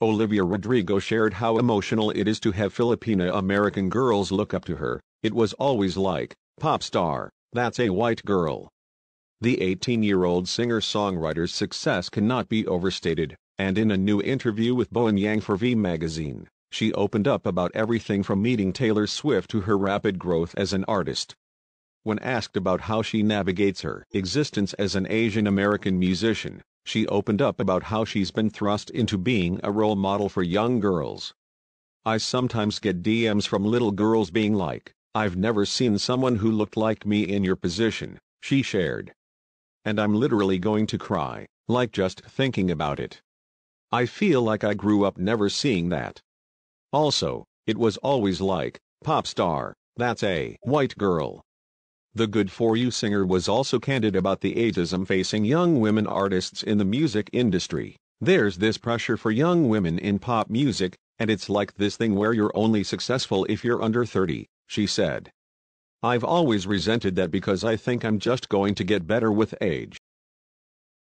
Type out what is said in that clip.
Olivia Rodrigo shared how emotional it is to have Filipina-American girls look up to her. It was always like, pop star, that's a white girl. The 18-year-old singer-songwriter's success cannot be overstated, and in a new interview with Bowen Yang for V magazine, she opened up about everything from meeting Taylor Swift to her rapid growth as an artist. When asked about how she navigates her existence as an Asian American musician, she opened up about how she's been thrust into being a role model for young girls. I sometimes get DMs from little girls being like, I've never seen someone who looked like me in your position, she shared. And I'm literally going to cry, like just thinking about it. I feel like I grew up never seeing that. Also, it was always like, pop star, that's a white girl. The Good For You singer was also candid about the ageism facing young women artists in the music industry. There's this pressure for young women in pop music, and it's like this thing where you're only successful if you're under 30, she said. I've always resented that because I think I'm just going to get better with age.